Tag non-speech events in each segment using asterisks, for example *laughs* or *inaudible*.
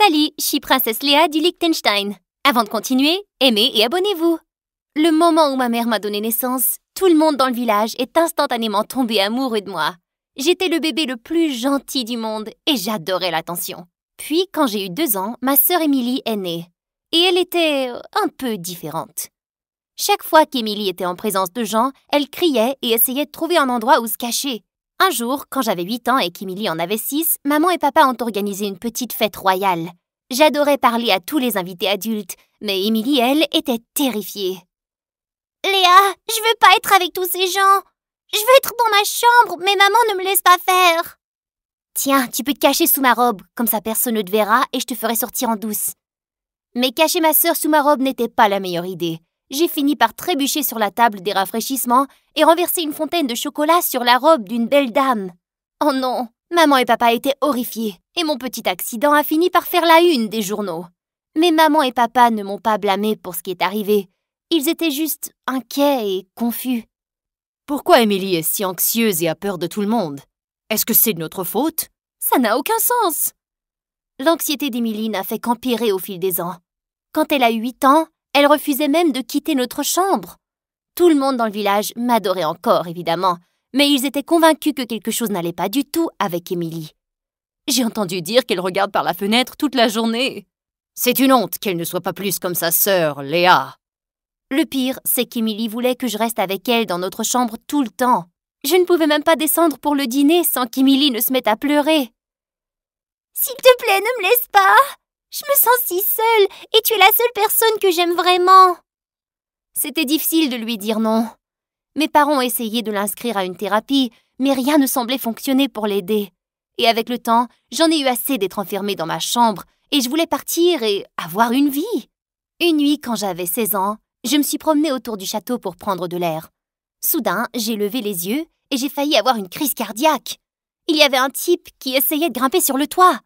Salut, je suis Princesse Léa du Liechtenstein. Avant de continuer, aimez et abonnez-vous. Le moment où ma mère m'a donné naissance, tout le monde dans le village est instantanément tombé amoureux de moi. J'étais le bébé le plus gentil du monde et j'adorais l'attention. Puis, quand j'ai eu deux ans, ma sœur Émilie est née. Et elle était euh, un peu différente. Chaque fois qu'Émilie était en présence de gens, elle criait et essayait de trouver un endroit où se cacher. Un jour, quand j'avais 8 ans et qu'émilie en avait 6, maman et papa ont organisé une petite fête royale. J'adorais parler à tous les invités adultes, mais Émilie, elle, était terrifiée. Léa, je veux pas être avec tous ces gens. Je veux être dans ma chambre, mais maman ne me laisse pas faire. Tiens, tu peux te cacher sous ma robe, comme ça personne ne te verra et je te ferai sortir en douce. Mais cacher ma sœur sous ma robe n'était pas la meilleure idée j'ai fini par trébucher sur la table des rafraîchissements et renverser une fontaine de chocolat sur la robe d'une belle dame. Oh non Maman et papa étaient horrifiés, et mon petit accident a fini par faire la une des journaux. Mais maman et papa ne m'ont pas blâmé pour ce qui est arrivé. Ils étaient juste inquiets et confus. Pourquoi Émilie est si anxieuse et a peur de tout le monde Est-ce que c'est de notre faute Ça n'a aucun sens L'anxiété d'Émilie n'a fait qu'empirer au fil des ans. Quand elle a huit ans, elle refusait même de quitter notre chambre. Tout le monde dans le village m'adorait encore, évidemment, mais ils étaient convaincus que quelque chose n'allait pas du tout avec Émilie. J'ai entendu dire qu'elle regarde par la fenêtre toute la journée. C'est une honte qu'elle ne soit pas plus comme sa sœur, Léa. Le pire, c'est qu'Émilie voulait que je reste avec elle dans notre chambre tout le temps. Je ne pouvais même pas descendre pour le dîner sans qu'Émilie ne se mette à pleurer. S'il te plaît, ne me laisse pas je me sens si seule, et tu es la seule personne que j'aime vraiment. C'était difficile de lui dire non. Mes parents essayaient de l'inscrire à une thérapie, mais rien ne semblait fonctionner pour l'aider. Et avec le temps, j'en ai eu assez d'être enfermée dans ma chambre, et je voulais partir et avoir une vie. Une nuit, quand j'avais 16 ans, je me suis promenée autour du château pour prendre de l'air. Soudain, j'ai levé les yeux et j'ai failli avoir une crise cardiaque. Il y avait un type qui essayait de grimper sur le toit.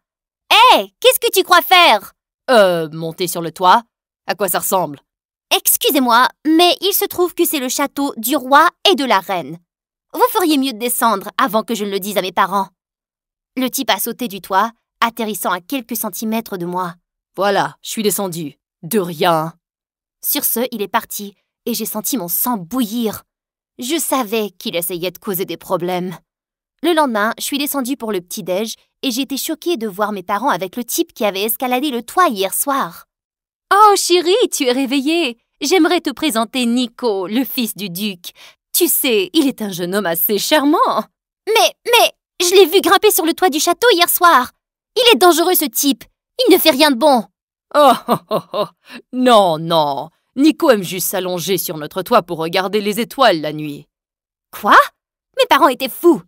Hé Qu'est-ce que tu crois faire Euh, monter sur le toit À quoi ça ressemble Excusez-moi, mais il se trouve que c'est le château du roi et de la reine. Vous feriez mieux de descendre avant que je ne le dise à mes parents. Le type a sauté du toit, atterrissant à quelques centimètres de moi. Voilà, je suis descendu. De rien. Sur ce, il est parti, et j'ai senti mon sang bouillir. Je savais qu'il essayait de causer des problèmes. Le lendemain, je suis descendu pour le petit-déj et j'étais choquée de voir mes parents avec le type qui avait escaladé le toit hier soir. Oh, chérie, tu es réveillée. J'aimerais te présenter Nico, le fils du duc. Tu sais, il est un jeune homme assez charmant. Mais, mais, je l'ai vu grimper sur le toit du château hier soir. Il est dangereux, ce type. Il ne fait rien de bon. Oh, oh, oh, oh. Non, non. Nico aime juste s'allonger sur notre toit pour regarder les étoiles la nuit. Quoi Mes parents étaient fous.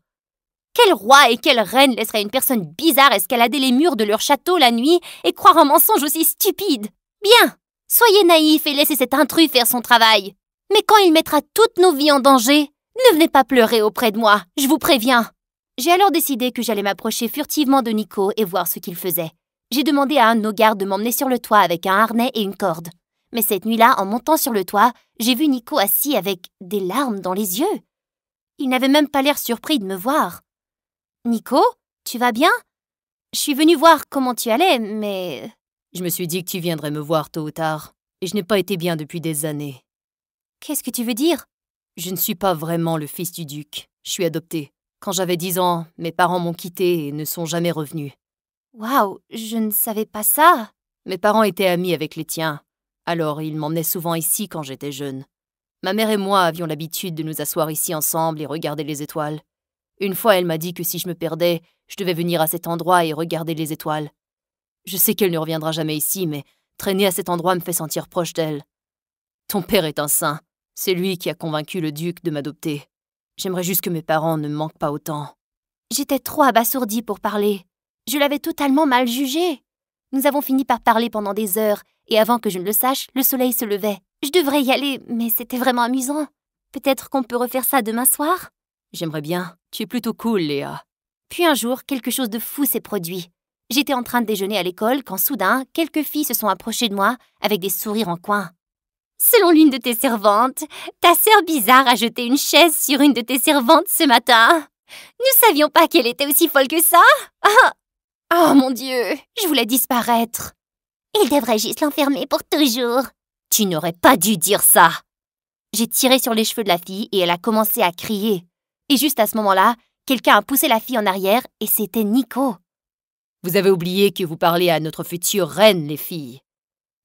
Quel roi et quelle reine laisserait une personne bizarre escalader les murs de leur château la nuit et croire un mensonge aussi stupide Bien Soyez naïfs et laissez cet intrus faire son travail. Mais quand il mettra toutes nos vies en danger, ne venez pas pleurer auprès de moi, je vous préviens. J'ai alors décidé que j'allais m'approcher furtivement de Nico et voir ce qu'il faisait. J'ai demandé à un de nos gardes de m'emmener sur le toit avec un harnais et une corde. Mais cette nuit-là, en montant sur le toit, j'ai vu Nico assis avec des larmes dans les yeux. Il n'avait même pas l'air surpris de me voir. Nico, tu vas bien Je suis venue voir comment tu allais, mais... Je me suis dit que tu viendrais me voir tôt ou tard, et je n'ai pas été bien depuis des années. Qu'est-ce que tu veux dire Je ne suis pas vraiment le fils du duc. Je suis adopté. Quand j'avais dix ans, mes parents m'ont quitté et ne sont jamais revenus. Waouh, je ne savais pas ça. Mes parents étaient amis avec les tiens, alors ils m'emmenaient souvent ici quand j'étais jeune. Ma mère et moi avions l'habitude de nous asseoir ici ensemble et regarder les étoiles. Une fois, elle m'a dit que si je me perdais, je devais venir à cet endroit et regarder les étoiles. Je sais qu'elle ne reviendra jamais ici, mais traîner à cet endroit me fait sentir proche d'elle. Ton père est un saint. C'est lui qui a convaincu le duc de m'adopter. J'aimerais juste que mes parents ne me manquent pas autant. J'étais trop abasourdi pour parler. Je l'avais totalement mal jugé. Nous avons fini par parler pendant des heures, et avant que je ne le sache, le soleil se levait. Je devrais y aller, mais c'était vraiment amusant. Peut-être qu'on peut refaire ça demain soir J'aimerais bien. Tu es plutôt cool, Léa. Puis un jour, quelque chose de fou s'est produit. J'étais en train de déjeuner à l'école quand soudain, quelques filles se sont approchées de moi avec des sourires en coin. Selon l'une de tes servantes, ta sœur bizarre a jeté une chaise sur une de tes servantes ce matin. Nous savions pas qu'elle était aussi folle que ça. Ah *laughs* oh mon Dieu, je voulais disparaître. Il devrait juste l'enfermer pour toujours. Tu n'aurais pas dû dire ça. J'ai tiré sur les cheveux de la fille et elle a commencé à crier. Et juste à ce moment-là, quelqu'un a poussé la fille en arrière et c'était Nico. Vous avez oublié que vous parlez à notre future reine, les filles.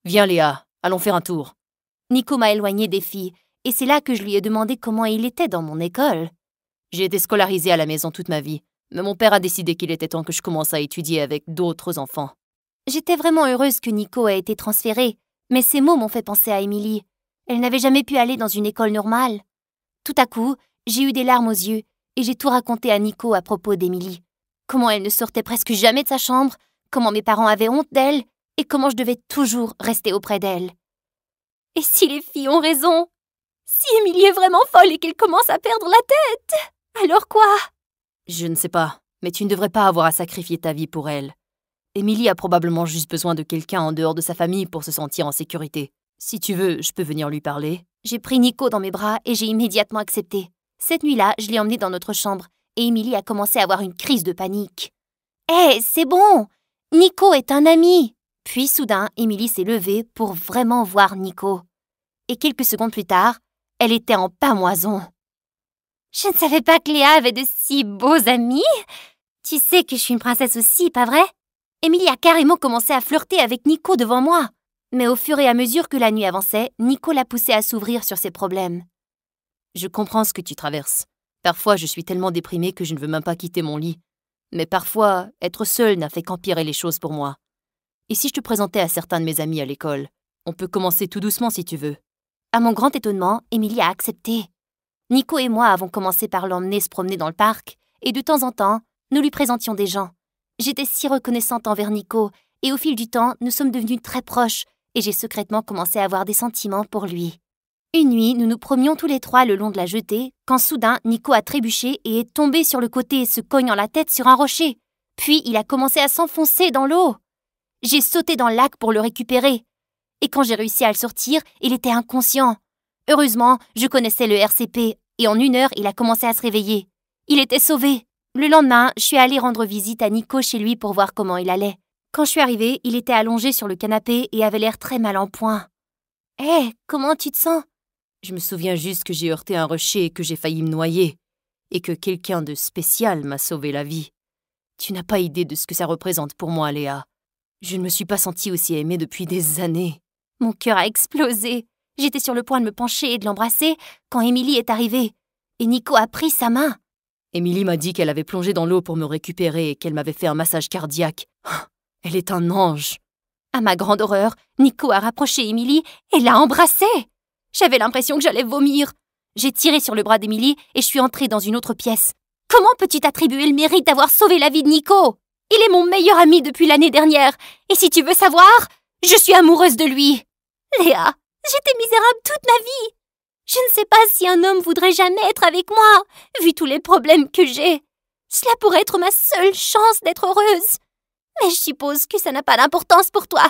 Viens, Léa, allons faire un tour. Nico m'a éloigné des filles, et c'est là que je lui ai demandé comment il était dans mon école. J'ai été scolarisée à la maison toute ma vie, mais mon père a décidé qu'il était temps que je commence à étudier avec d'autres enfants. J'étais vraiment heureuse que Nico ait été transféré, mais ces mots m'ont fait penser à Émilie. Elle n'avait jamais pu aller dans une école normale. Tout à coup, j'ai eu des larmes aux yeux et j'ai tout raconté à Nico à propos d'Émilie. Comment elle ne sortait presque jamais de sa chambre, comment mes parents avaient honte d'elle et comment je devais toujours rester auprès d'elle. Et si les filles ont raison Si Émilie est vraiment folle et qu'elle commence à perdre la tête Alors quoi Je ne sais pas, mais tu ne devrais pas avoir à sacrifier ta vie pour elle. Émilie a probablement juste besoin de quelqu'un en dehors de sa famille pour se sentir en sécurité. Si tu veux, je peux venir lui parler. J'ai pris Nico dans mes bras et j'ai immédiatement accepté. Cette nuit-là, je l'ai emmenée dans notre chambre et Émilie a commencé à avoir une crise de panique. Eh, c'est bon Nico est un ami Puis soudain, Émilie s'est levée pour vraiment voir Nico. Et quelques secondes plus tard, elle était en pamoison. Je ne savais pas que Léa avait de si beaux amis Tu sais que je suis une princesse aussi, pas vrai Émilie a carrément commencé à flirter avec Nico devant moi. Mais au fur et à mesure que la nuit avançait, Nico l'a poussée à s'ouvrir sur ses problèmes. Je comprends ce que tu traverses. Parfois, je suis tellement déprimée que je ne veux même pas quitter mon lit. Mais parfois, être seule n'a fait qu'empirer les choses pour moi. Et si je te présentais à certains de mes amis à l'école On peut commencer tout doucement si tu veux. À mon grand étonnement, Émilie a accepté. Nico et moi avons commencé par l'emmener se promener dans le parc, et de temps en temps, nous lui présentions des gens. J'étais si reconnaissante envers Nico, et au fil du temps, nous sommes devenus très proches, et j'ai secrètement commencé à avoir des sentiments pour lui. Une nuit, nous nous promions tous les trois le long de la jetée, quand soudain, Nico a trébuché et est tombé sur le côté, se cognant la tête sur un rocher. Puis il a commencé à s'enfoncer dans l'eau. J'ai sauté dans le lac pour le récupérer. Et quand j'ai réussi à le sortir, il était inconscient. Heureusement, je connaissais le RCP, et en une heure, il a commencé à se réveiller. Il était sauvé. Le lendemain, je suis allée rendre visite à Nico chez lui pour voir comment il allait. Quand je suis arrivée, il était allongé sur le canapé et avait l'air très mal en point. Hé, eh, comment tu te sens je me souviens juste que j'ai heurté un rocher et que j'ai failli me noyer, et que quelqu'un de spécial m'a sauvé la vie. Tu n'as pas idée de ce que ça représente pour moi, Léa. Je ne me suis pas sentie aussi aimée depuis des années. Mon cœur a explosé. J'étais sur le point de me pencher et de l'embrasser quand Émilie est arrivée. Et Nico a pris sa main. Émilie m'a dit qu'elle avait plongé dans l'eau pour me récupérer et qu'elle m'avait fait un massage cardiaque. Oh, elle est un ange. À ma grande horreur, Nico a rapproché Émilie et l'a embrassée. J'avais l'impression que j'allais vomir. J'ai tiré sur le bras d'Émilie et je suis entrée dans une autre pièce. Comment peux-tu t'attribuer le mérite d'avoir sauvé la vie de Nico Il est mon meilleur ami depuis l'année dernière, et si tu veux savoir, je suis amoureuse de lui. Léa, j'étais misérable toute ma vie. Je ne sais pas si un homme voudrait jamais être avec moi, vu tous les problèmes que j'ai. Cela pourrait être ma seule chance d'être heureuse. Mais je suppose que ça n'a pas d'importance pour toi.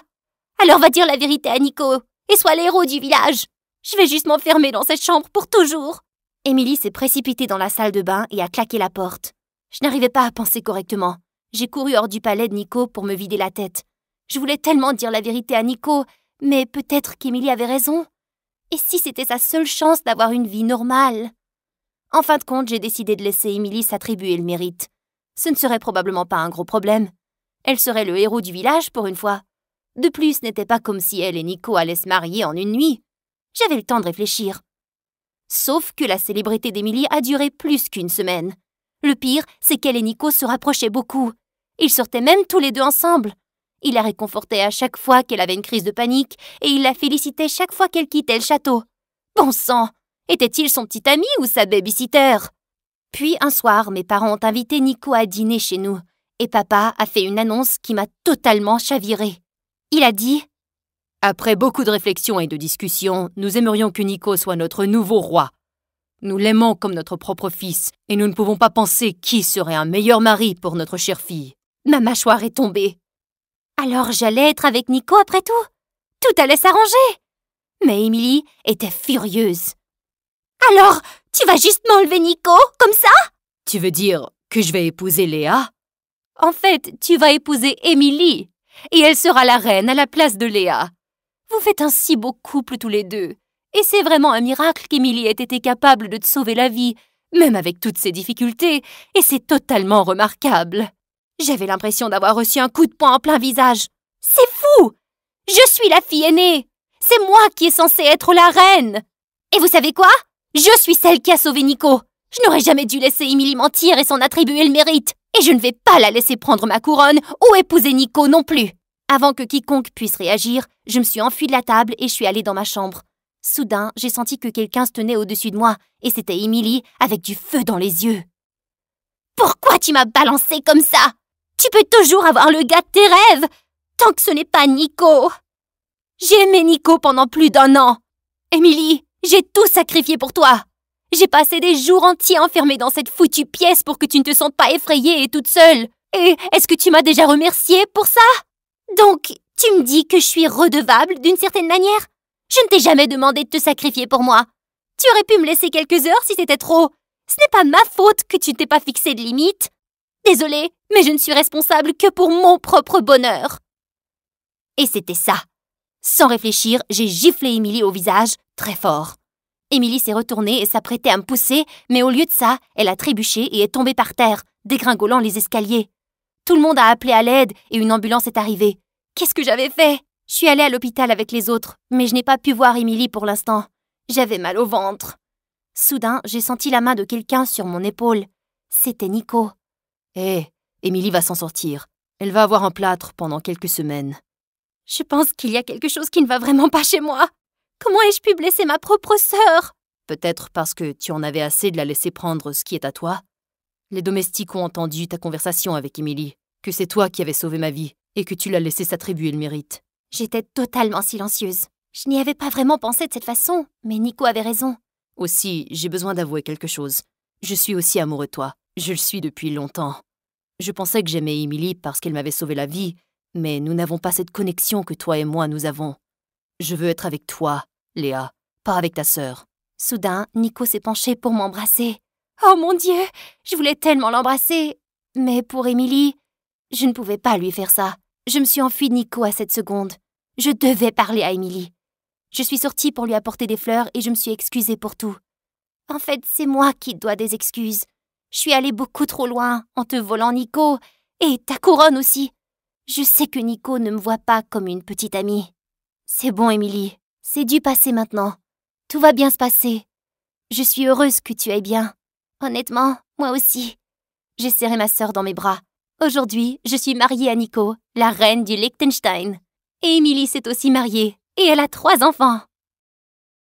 Alors va dire la vérité à Nico, et sois l'héros du village. Je vais juste m'enfermer dans cette chambre pour toujours. Émilie s'est précipitée dans la salle de bain et a claqué la porte. Je n'arrivais pas à penser correctement. J'ai couru hors du palais de Nico pour me vider la tête. Je voulais tellement dire la vérité à Nico, mais peut-être qu'Émilie avait raison. Et si c'était sa seule chance d'avoir une vie normale En fin de compte, j'ai décidé de laisser Émilie s'attribuer le mérite. Ce ne serait probablement pas un gros problème. Elle serait le héros du village pour une fois. De plus, ce n'était pas comme si elle et Nico allaient se marier en une nuit. J'avais le temps de réfléchir. Sauf que la célébrité d'Émilie a duré plus qu'une semaine. Le pire, c'est qu'elle et Nico se rapprochaient beaucoup. Ils sortaient même tous les deux ensemble. Il la réconfortait à chaque fois qu'elle avait une crise de panique et il la félicitait chaque fois qu'elle quittait le château. Bon sang Était-il son petit ami ou sa babysitter Puis un soir, mes parents ont invité Nico à dîner chez nous et papa a fait une annonce qui m'a totalement chavirée. Il a dit après beaucoup de réflexions et de discussions, nous aimerions que Nico soit notre nouveau roi. Nous l'aimons comme notre propre fils, et nous ne pouvons pas penser qui serait un meilleur mari pour notre chère fille. Ma mâchoire est tombée. Alors j'allais être avec Nico après tout Tout allait s'arranger Mais Émilie était furieuse. Alors, tu vas juste m'enlever Nico, comme ça Tu veux dire que je vais épouser Léa En fait, tu vas épouser Émilie, et elle sera la reine à la place de Léa. Vous faites un si beau couple tous les deux. Et c'est vraiment un miracle qu'Émilie ait été capable de te sauver la vie, même avec toutes ses difficultés, et c'est totalement remarquable. J'avais l'impression d'avoir reçu un coup de poing en plein visage. C'est fou Je suis la fille aînée C'est moi qui est censée être la reine Et vous savez quoi Je suis celle qui a sauvé Nico Je n'aurais jamais dû laisser Emilie mentir et s'en attribuer le mérite Et je ne vais pas la laisser prendre ma couronne ou épouser Nico non plus avant que quiconque puisse réagir, je me suis enfuie de la table et je suis allée dans ma chambre. Soudain, j'ai senti que quelqu'un se tenait au-dessus de moi, et c'était Émilie, avec du feu dans les yeux. Pourquoi tu m'as balancée comme ça Tu peux toujours avoir le gars de tes rêves, tant que ce n'est pas Nico. J'ai aimé Nico pendant plus d'un an. Émilie, j'ai tout sacrifié pour toi. J'ai passé des jours entiers enfermée dans cette foutue pièce pour que tu ne te sentes pas effrayée et toute seule. Et est-ce que tu m'as déjà remerciée pour ça donc, tu me dis que je suis redevable d'une certaine manière Je ne t'ai jamais demandé de te sacrifier pour moi. Tu aurais pu me laisser quelques heures si c'était trop. Ce n'est pas ma faute que tu ne t'es pas fixé de limite. Désolée, mais je ne suis responsable que pour mon propre bonheur. Et c'était ça. Sans réfléchir, j'ai giflé Émilie au visage, très fort. Émilie s'est retournée et s'apprêtait à me pousser, mais au lieu de ça, elle a trébuché et est tombée par terre, dégringolant les escaliers. Tout le monde a appelé à l'aide et une ambulance est arrivée. Qu'est-ce que j'avais fait Je suis allée à l'hôpital avec les autres, mais je n'ai pas pu voir Émilie pour l'instant. J'avais mal au ventre. Soudain, j'ai senti la main de quelqu'un sur mon épaule. C'était Nico. Hé, eh, Émilie va s'en sortir. Elle va avoir un plâtre pendant quelques semaines. Je pense qu'il y a quelque chose qui ne va vraiment pas chez moi. Comment ai-je pu blesser ma propre sœur Peut-être parce que tu en avais assez de la laisser prendre ce qui est à toi. Les domestiques ont entendu ta conversation avec Émilie, que c'est toi qui avais sauvé ma vie et que tu l'as laissé s'attribuer le mérite. J'étais totalement silencieuse. Je n'y avais pas vraiment pensé de cette façon, mais Nico avait raison. Aussi, j'ai besoin d'avouer quelque chose. Je suis aussi amoureux de toi. Je le suis depuis longtemps. Je pensais que j'aimais Émilie parce qu'elle m'avait sauvé la vie, mais nous n'avons pas cette connexion que toi et moi nous avons. Je veux être avec toi, Léa, pas avec ta sœur. Soudain, Nico s'est penché pour m'embrasser. Oh mon Dieu Je voulais tellement l'embrasser Mais pour Émilie, je ne pouvais pas lui faire ça. Je me suis enfuie de Nico à cette seconde. Je devais parler à Émilie. Je suis sortie pour lui apporter des fleurs et je me suis excusée pour tout. En fait, c'est moi qui dois des excuses. Je suis allée beaucoup trop loin en te volant Nico et ta couronne aussi. Je sais que Nico ne me voit pas comme une petite amie. C'est bon, Émilie. C'est dû passer maintenant. Tout va bien se passer. Je suis heureuse que tu aies bien. Honnêtement, moi aussi. J'ai serré ma sœur dans mes bras. Aujourd'hui, je suis mariée à Nico, la reine du Liechtenstein. Et Emily s'est aussi mariée, et elle a trois enfants.